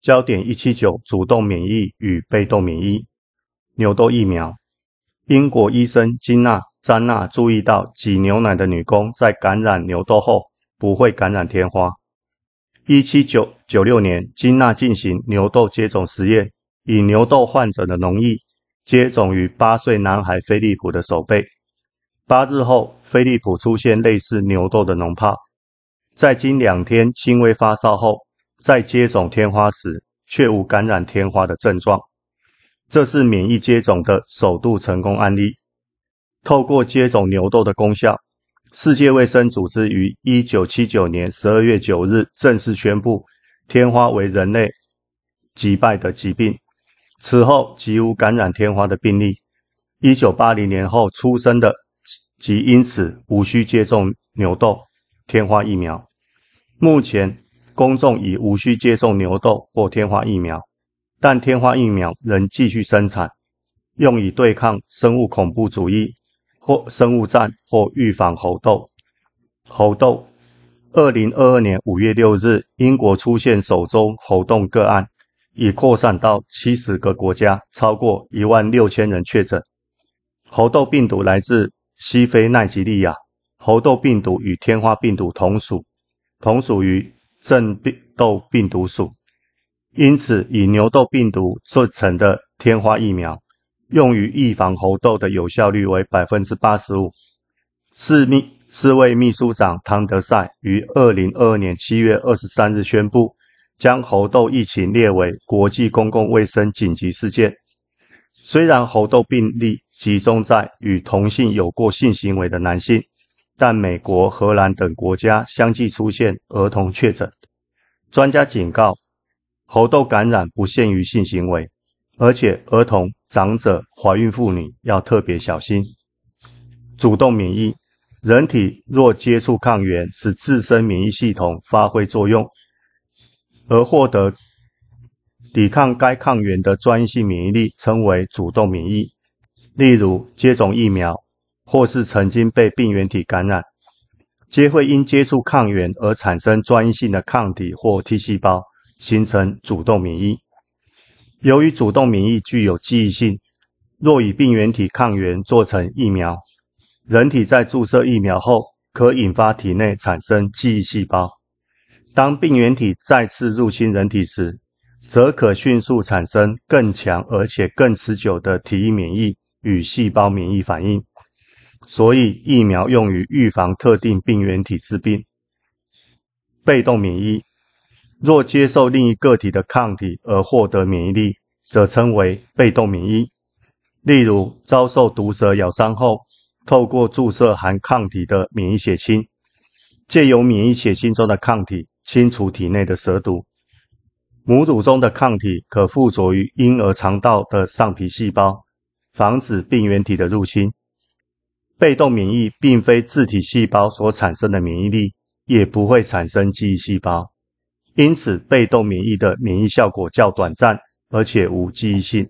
焦点一七九：主动免疫与被动免疫。牛痘疫苗。英国医生金娜·詹娜注意到挤牛奶的女工在感染牛痘后不会感染天花。一七九九六年，金娜进行牛痘接种实验，以牛痘患者的脓液接种于八岁男孩菲利普的手背。八日后，菲利普出现类似牛痘的脓泡。在经两天轻微发烧后，在接种天花时，却无感染天花的症状，这是免疫接种的首度成功案例。透过接种牛痘的功效，世界卫生组织于一九七九年十二月九日正式宣布天花为人类击败的疾病。此后即无感染天花的病例。一九八零年后出生的，即因此无需接种牛痘天花疫苗。目前。公众已无需接种牛痘或天花疫苗，但天花疫苗仍继续生产，用以对抗生物恐怖主义或生物战或预防猴痘。猴痘，二零二二年五月六日，英国出现首宗猴痘个案，已扩散到七十个国家，超过一万六千人确诊。猴痘病毒来自西非奈及利亚。猴痘病毒与天花病毒同属，同属于。正病痘病毒属，因此以牛痘病毒做成的天花疫苗，用于预防猴痘的有效率为百分之八十五。世秘世卫秘书长汤德赛于二零二二年七月二十三日宣布，将猴痘疫情列为国际公共卫生紧急事件。虽然猴痘病例集中在与同性有过性行为的男性。但美国、荷兰等国家相继出现儿童确诊，专家警告：猴痘感染不限于性行为，而且儿童、长者、怀孕妇女要特别小心。主动免疫：人体若接触抗原，使自身免疫系统发挥作用，而获得抵抗该抗原的专一性免疫力，称为主动免疫。例如接种疫苗。或是曾经被病原体感染，皆会因接触抗原而产生专一性的抗体或 T 细胞，形成主动免疫。由于主动免疫具有记忆性，若以病原体抗原做成疫苗，人体在注射疫苗后，可引发体内产生记忆细胞。当病原体再次入侵人体时，则可迅速产生更强而且更持久的体液免疫与细胞免疫反应。所以，疫苗用于预防特定病原体致病。被动免疫，若接受另一个体的抗体而获得免疫力，则称为被动免疫。例如，遭受毒蛇咬伤后，透过注射含抗体的免疫血清，借由免疫血清中的抗体清除体内的蛇毒。母乳中的抗体可附着于婴儿肠道的上皮细胞，防止病原体的入侵。被动免疫并非自体细胞所产生的免疫力，也不会产生记忆细胞，因此被动免疫的免疫效果较短暂，而且无记忆性。